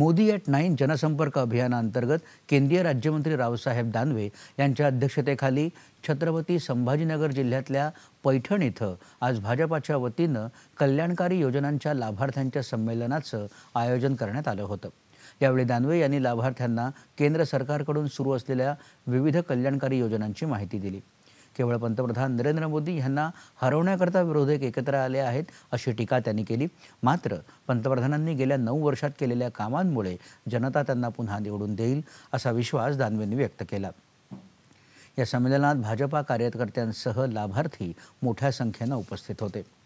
Modi at nine जनसंपर्क अभियानाअंतर्गत केंद्रीय राज्यमंत्री रावसाहेब दानवे यांच्या अध्यक्षतेखाली छत्रपती संभाजीनगर जिल्ह्यातल्या पैठण इथं आज भाजपाच्या वतीनं कल्याणकारी योजनांच्या लाभार्थ्यांच्या संमेलनाचं आयोजन करण्यात आलं होतं यावेळी दानवे यांनी लाभार्थ्यांना केंद्र सरकारकडून सुरू असलेल्या विविध कल्याणकारी योजनांची माहिती दिली केवळ पंतप्रधान नरेंद्र मोदी यांना हरवण्याकरता विरोधक एकत्र आले आहेत अशी टीका त्यांनी केली मात्र पंतप्रधानांनी गेल्या नऊ वर्षात केलेल्या कामांमुळे जनता त्यांना पुन्हा निवडून देईल असा विश्वास दानवेंनी व्यक्त केला या संमेलनात भाजपा कार्यकर्त्यांसह लाभार्थी मोठ्या संख्येनं उपस्थित होते